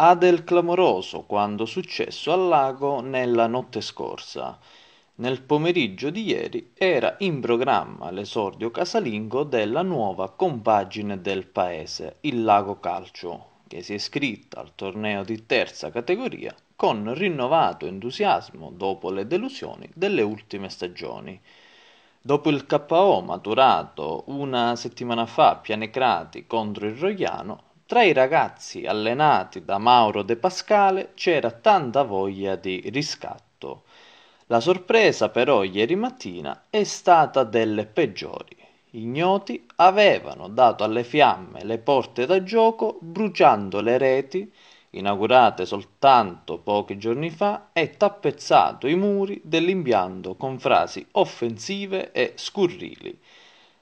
ha del clamoroso quanto successo al lago nella notte scorsa. Nel pomeriggio di ieri era in programma l'esordio casalingo della nuova compagine del paese, il Lago Calcio, che si è iscritta al torneo di terza categoria con rinnovato entusiasmo dopo le delusioni delle ultime stagioni. Dopo il KO maturato una settimana fa a Pianecrati contro il Rogliano, tra i ragazzi allenati da Mauro De Pascale c'era tanta voglia di riscatto. La sorpresa però ieri mattina è stata delle peggiori. Ignoti avevano dato alle fiamme le porte da gioco bruciando le reti inaugurate soltanto pochi giorni fa e tappezzato i muri dell'impianto con frasi offensive e scurrili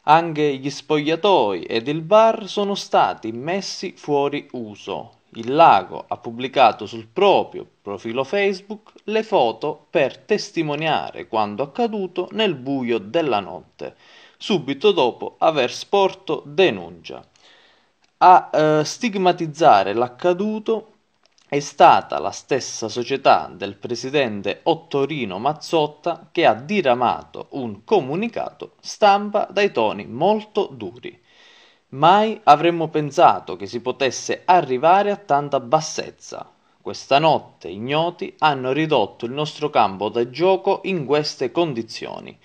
anche gli spogliatoi ed il bar sono stati messi fuori uso. Il lago ha pubblicato sul proprio profilo Facebook le foto per testimoniare quanto accaduto nel buio della notte, subito dopo aver sporto denuncia. A eh, stigmatizzare l'accaduto è stata la stessa società del presidente Ottorino Mazzotta che ha diramato un comunicato stampa dai toni molto duri. Mai avremmo pensato che si potesse arrivare a tanta bassezza. Questa notte ignoti hanno ridotto il nostro campo da gioco in queste condizioni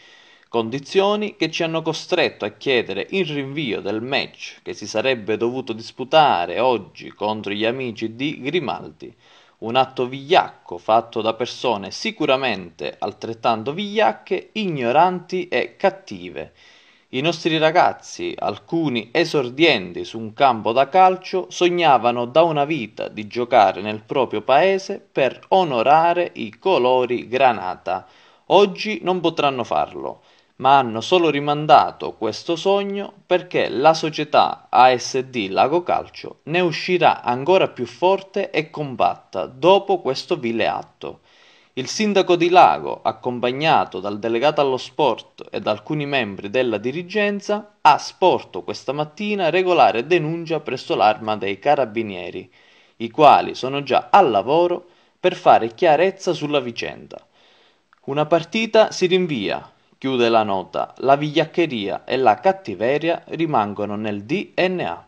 condizioni che ci hanno costretto a chiedere il rinvio del match che si sarebbe dovuto disputare oggi contro gli amici di Grimaldi, un atto vigliacco fatto da persone sicuramente altrettanto vigliacche, ignoranti e cattive. I nostri ragazzi, alcuni esordienti su un campo da calcio, sognavano da una vita di giocare nel proprio paese per onorare i colori granata. Oggi non potranno farlo ma hanno solo rimandato questo sogno perché la società ASD Lago Calcio ne uscirà ancora più forte e combatta dopo questo vile atto. Il sindaco di Lago, accompagnato dal delegato allo sport e da alcuni membri della dirigenza, ha sporto questa mattina regolare denuncia presso l'arma dei carabinieri, i quali sono già al lavoro per fare chiarezza sulla vicenda. Una partita si rinvia, Chiude la nota: la vigliaccheria e la cattiveria rimangono nel DNA.